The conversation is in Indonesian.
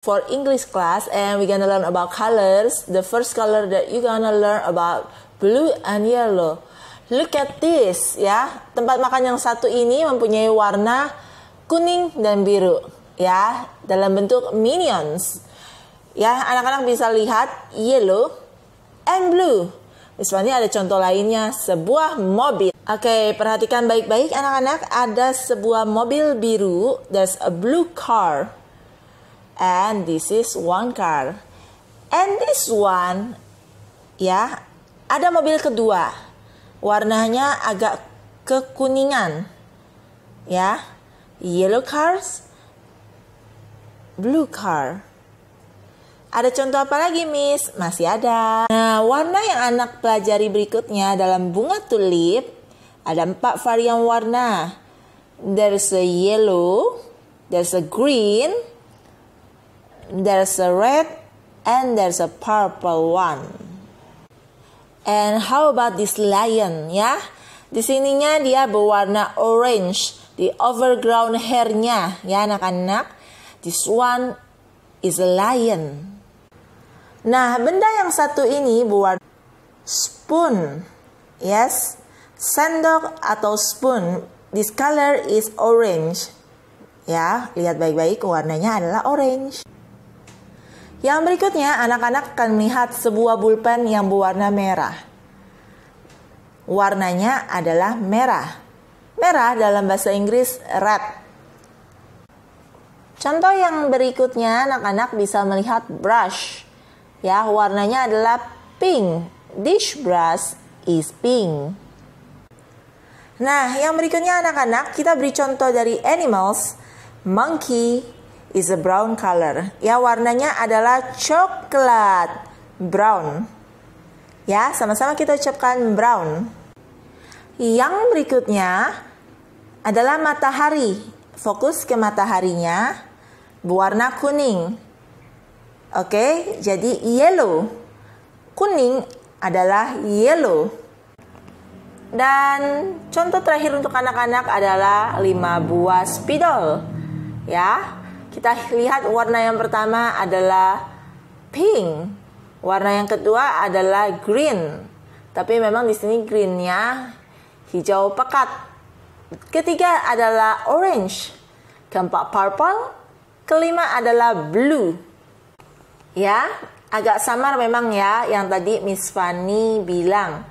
for English class and we gonna learn about colors. The first color that you gonna learn about blue and yellow. Look at this ya. Tempat makan yang satu ini mempunyai warna kuning dan biru ya dalam bentuk minions. Ya, anak-anak bisa lihat yellow and blue. Misalnya ada contoh lainnya sebuah mobil. Oke, okay, perhatikan baik-baik anak-anak, ada sebuah mobil biru, there's a blue car and this is one car. And this one, ya, ada mobil kedua. Warnanya agak kekuningan, ya. Yellow cars, blue car. Ada contoh apa lagi, Miss? Masih ada. Nah, warna yang anak pelajari berikutnya dalam bunga tulip ada empat varian warna. There's a yellow, there's a green, There's a red and there's a purple one. And how about this lion ya? Di sininya dia berwarna orange The overground hairnya ya anak-anak. This one is a lion. Nah, benda yang satu ini berwarna spoon. Yes, sendok atau spoon. This color is orange. Ya, lihat baik-baik warnanya adalah orange. Yang berikutnya, anak-anak akan melihat sebuah bulpen yang berwarna merah. Warnanya adalah merah. Merah dalam bahasa Inggris red. Contoh yang berikutnya, anak-anak bisa melihat brush. Ya, warnanya adalah pink. Dish brush is pink. Nah, yang berikutnya anak-anak, kita beri contoh dari animals. Monkey, is a brown color. Ya, warnanya adalah coklat brown. Ya, sama-sama kita ucapkan brown. Yang berikutnya adalah matahari. Fokus ke mataharinya berwarna kuning. Oke, jadi yellow. Kuning adalah yellow. Dan contoh terakhir untuk anak-anak adalah lima buah spidol. Ya, kita lihat warna yang pertama adalah pink. Warna yang kedua adalah green. Tapi memang di sini greennya hijau pekat. Ketiga adalah orange. Keempat purple. Kelima adalah blue. Ya, agak samar memang ya yang tadi Miss Fanny bilang